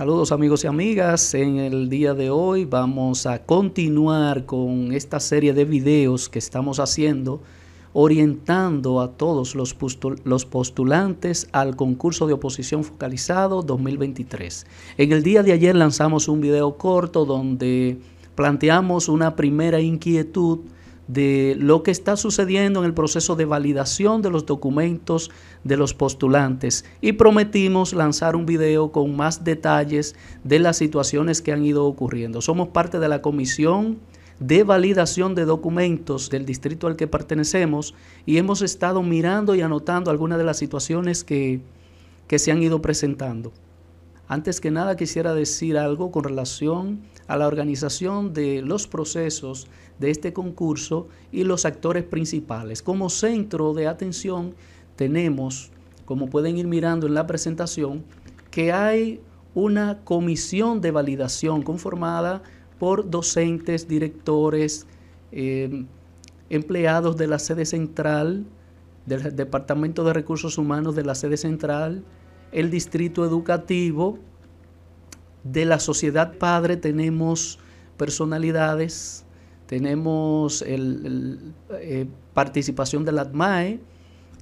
Saludos amigos y amigas, en el día de hoy vamos a continuar con esta serie de videos que estamos haciendo orientando a todos los, los postulantes al concurso de oposición focalizado 2023. En el día de ayer lanzamos un video corto donde planteamos una primera inquietud de lo que está sucediendo en el proceso de validación de los documentos de los postulantes y prometimos lanzar un video con más detalles de las situaciones que han ido ocurriendo. Somos parte de la comisión de validación de documentos del distrito al que pertenecemos y hemos estado mirando y anotando algunas de las situaciones que, que se han ido presentando. Antes que nada quisiera decir algo con relación a la organización de los procesos de este concurso y los actores principales. Como centro de atención tenemos, como pueden ir mirando en la presentación, que hay una comisión de validación conformada por docentes, directores, em, empleados de la sede central, del Departamento de Recursos Humanos de la sede central, el distrito educativo, de la sociedad padre tenemos personalidades, tenemos el, eh, participación de la ADMAE,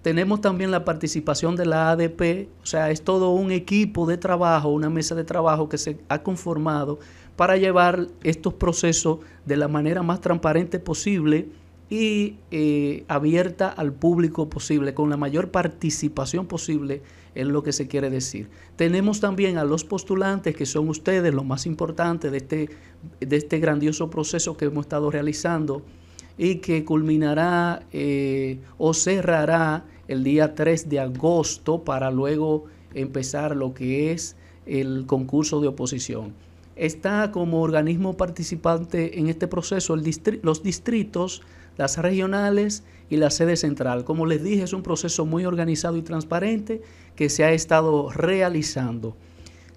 tenemos también la participación de la ADP, o sea, es todo un equipo de trabajo, una mesa de trabajo que se ha conformado para llevar estos procesos de la manera más transparente posible y eh, abierta al público posible, con la mayor participación posible en lo que se quiere decir. Tenemos también a los postulantes, que son ustedes los más importantes de este, de este grandioso proceso que hemos estado realizando y que culminará eh, o cerrará el día 3 de agosto para luego empezar lo que es el concurso de oposición está como organismo participante en este proceso los distritos, las regionales y la sede central. Como les dije, es un proceso muy organizado y transparente que se ha estado realizando.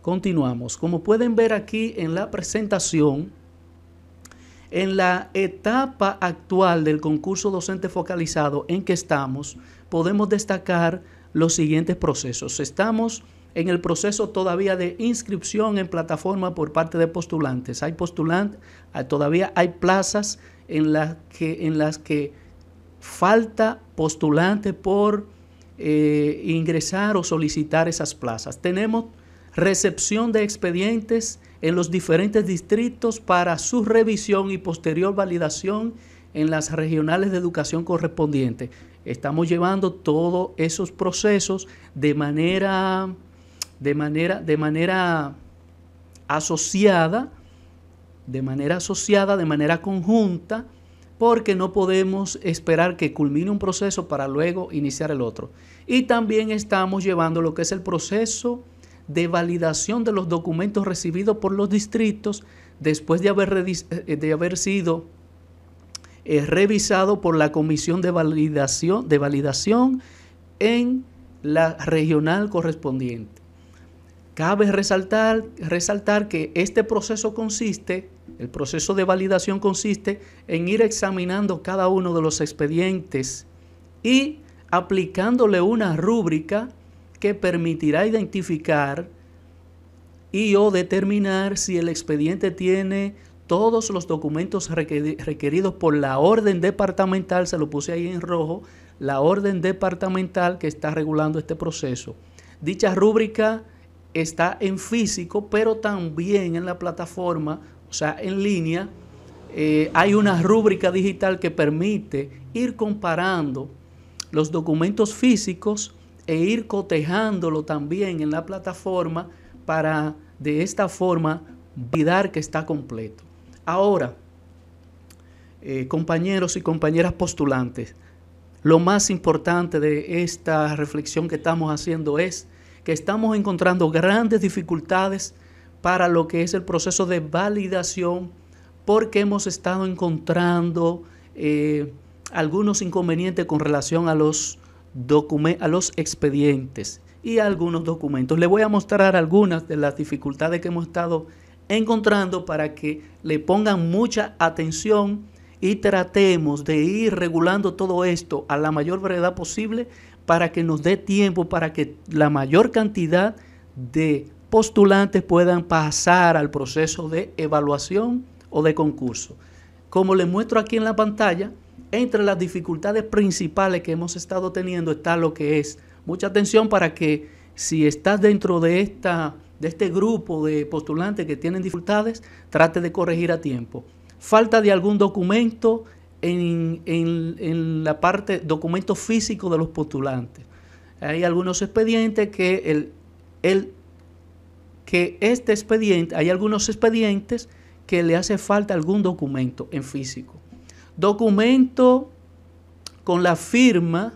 Continuamos. Como pueden ver aquí en la presentación, en la etapa actual del concurso docente focalizado en que estamos, podemos destacar los siguientes procesos. Estamos en el proceso todavía de inscripción en plataforma por parte de postulantes. Hay postulantes, todavía hay plazas en las que, en las que falta postulante por eh, ingresar o solicitar esas plazas. Tenemos recepción de expedientes en los diferentes distritos para su revisión y posterior validación en las regionales de educación correspondientes. Estamos llevando todos esos procesos de manera de manera, de manera asociada, de manera asociada, de manera conjunta, porque no podemos esperar que culmine un proceso para luego iniciar el otro. Y también estamos llevando lo que es el proceso de validación de los documentos recibidos por los distritos después de haber, eh, de haber sido eh, revisado por la Comisión de Validación, de Validación en la regional correspondiente. Cabe resaltar, resaltar que este proceso consiste, el proceso de validación consiste en ir examinando cada uno de los expedientes y aplicándole una rúbrica que permitirá identificar y o determinar si el expediente tiene todos los documentos requeridos por la orden departamental, se lo puse ahí en rojo, la orden departamental que está regulando este proceso. Dicha rúbrica está en físico, pero también en la plataforma, o sea, en línea, eh, hay una rúbrica digital que permite ir comparando los documentos físicos e ir cotejándolo también en la plataforma para de esta forma validar que está completo. Ahora, eh, compañeros y compañeras postulantes, lo más importante de esta reflexión que estamos haciendo es que estamos encontrando grandes dificultades para lo que es el proceso de validación porque hemos estado encontrando eh, algunos inconvenientes con relación a los, a los expedientes y algunos documentos. Le voy a mostrar algunas de las dificultades que hemos estado encontrando para que le pongan mucha atención y tratemos de ir regulando todo esto a la mayor brevedad posible para que nos dé tiempo para que la mayor cantidad de postulantes puedan pasar al proceso de evaluación o de concurso. Como les muestro aquí en la pantalla, entre las dificultades principales que hemos estado teniendo está lo que es mucha atención para que si estás dentro de, esta, de este grupo de postulantes que tienen dificultades, trate de corregir a tiempo. Falta de algún documento, en, la parte documento físico de los postulantes. Hay algunos expedientes que el, el que este expediente, hay algunos expedientes que le hace falta algún documento en físico. Documento con la firma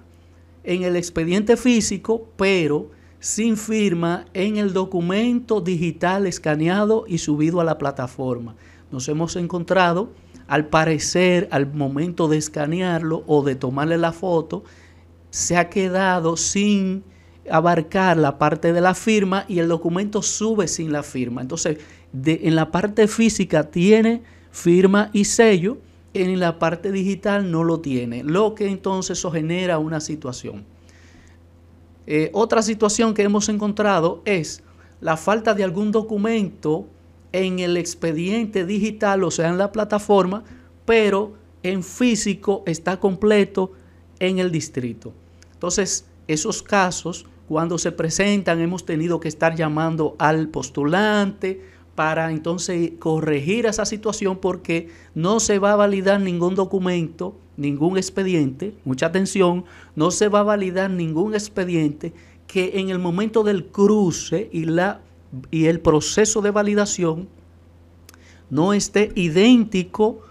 en el expediente físico, pero sin firma en el documento digital escaneado y subido a la plataforma. Nos hemos encontrado al parecer, al momento de escanearlo o de tomarle la foto, se ha quedado sin abarcar la parte de la firma y el documento sube sin la firma. Entonces, en la parte física tiene firma y sello, en la parte digital no lo tiene, lo que entonces eso genera una situación. Eh, otra situación que hemos encontrado es la falta de algún documento en el expediente digital, o sea, en la plataforma, pero en físico está completo en el distrito. Entonces, esos casos, cuando se presentan, hemos tenido que estar llamando al postulante para entonces corregir esa situación porque no se va a validar ningún documento, ningún expediente, mucha atención, no se va a validar ningún expediente que en el momento del cruce y la y el proceso de validación no esté idéntico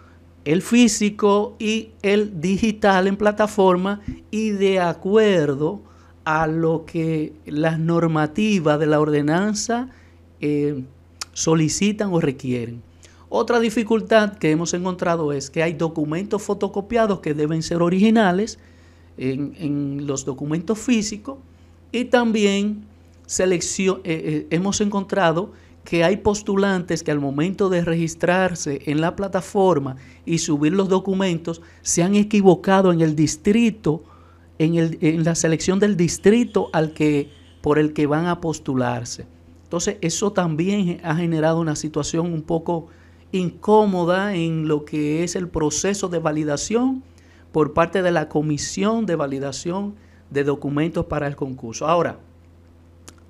el físico y el digital en plataforma y de acuerdo a lo que las normativas de la ordenanza eh, solicitan o requieren. Otra dificultad que hemos encontrado es que hay documentos fotocopiados que deben ser originales en los documentos físicos y también eh, eh, hemos encontrado que hay postulantes que al momento de registrarse en la plataforma y subir los documentos se han equivocado en el distrito, en, en la selección del distrito al que, por el que van a postularse. Entonces, eso también ha generado una situación un poco incómoda en lo que es el proceso de validación por parte de la Comisión de Validación de Documentos para el concurso. Ahora,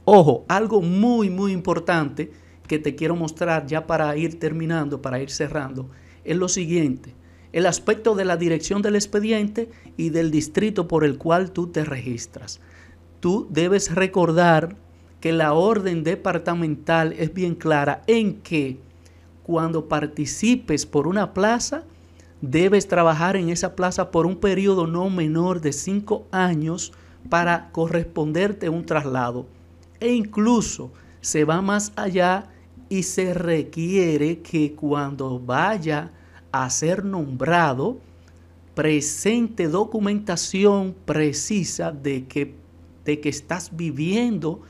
Ojo, algo muy, muy importante que te quiero mostrar ya para ir terminando, para ir cerrando, es lo siguiente, el aspecto de la dirección del expediente y del distrito por el cual tú te registras. Tú debes recordar que la orden departamental es bien clara en que cuando participes por una plaza, debes trabajar en esa plaza por un periodo no menor de cinco años para corresponderte un traslado e incluso se va más allá y se requiere que cuando vaya a ser nombrado presente documentación precisa de que, de que estás viviendo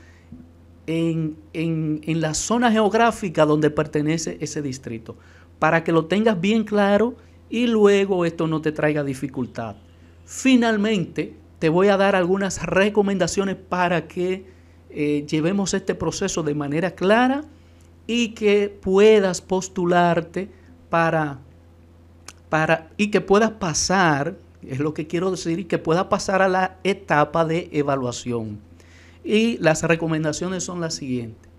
en, en la zona geográfica donde pertenece ese distrito, para que lo tengas bien claro y luego esto no te traiga dificultad. Finalmente, te voy a dar algunas recomendaciones para que eh, llevemos este proceso de manera clara y que puedas postularte para, para y que puedas pasar, es lo que quiero decir, que puedas pasar a la etapa de evaluación. Y las recomendaciones son las siguientes.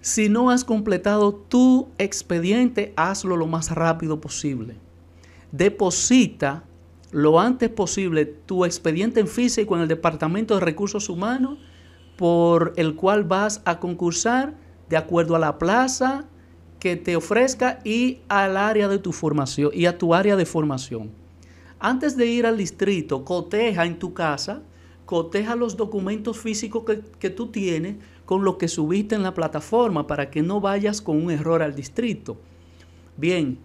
Si no has completado tu expediente, hazlo lo más rápido posible. Deposita lo antes posible tu expediente en físico en el Departamento de Recursos Humanos por el cual vas a concursar de acuerdo a la plaza que te ofrezca y al área de tu formación y a tu área de formación. Antes de ir al distrito, coteja en tu casa, coteja los documentos físicos que, que tú tienes con lo que subiste en la plataforma para que no vayas con un error al distrito. Bien,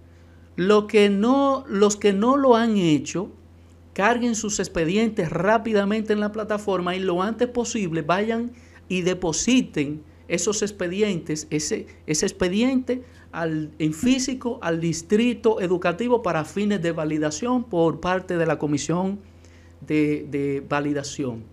lo que no, los que no lo han hecho, carguen sus expedientes rápidamente en la plataforma y lo antes posible vayan y depositen esos expedientes, ese, ese expediente en físico al distrito educativo para fines de validación por parte de la comisión de, validación.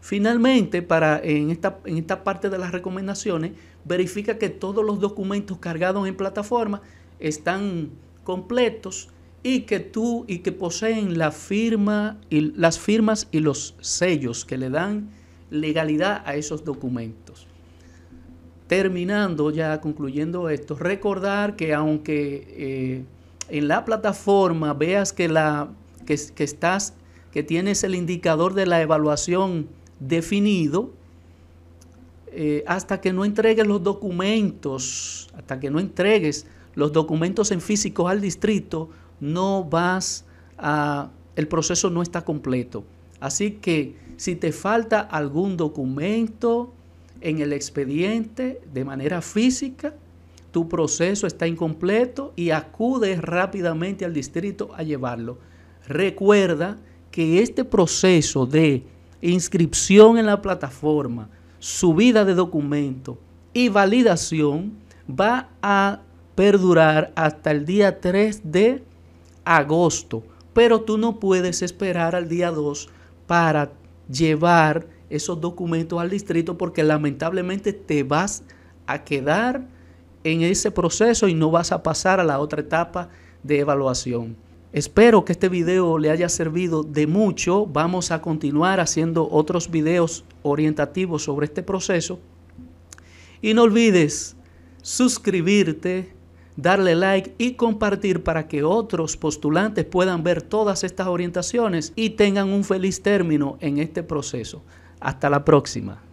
Finalmente, para, en, esta, en esta parte de las recomendaciones, verifica que todos los documentos cargados en plataforma están completos y que tú y que poseen la firma y las firmas y los sellos que le dan legalidad a esos documentos. Terminando ya concluyendo esto, recordar que aunque eh, en la plataforma veas que la que, estás que tienes el indicador de la evaluación definido, eh, hasta que no entregues los documentos, hasta que no entregues los documentos en físico al distrito, no vas a, el proceso no está completo. Así que si te falta algún documento en el expediente de manera física, tu proceso está incompleto y acudes rápidamente al distrito a llevarlo. Recuerda que este proceso de inscripción en la plataforma, subida de documento y validación va a perdurar hasta el día 3 de agosto, pero tú no puedes esperar al día 2 para llevar esos documentos al distrito porque lamentablemente te vas a quedar en ese proceso y no vas a pasar a la otra etapa de evaluación. Espero que este video le haya servido de mucho. Vamos a continuar haciendo otros videos orientativos sobre este proceso. Y no olvides suscribirte darle like y compartir para que otros postulantes puedan ver todas estas orientaciones y tengan un feliz término en este proceso. Hasta la próxima.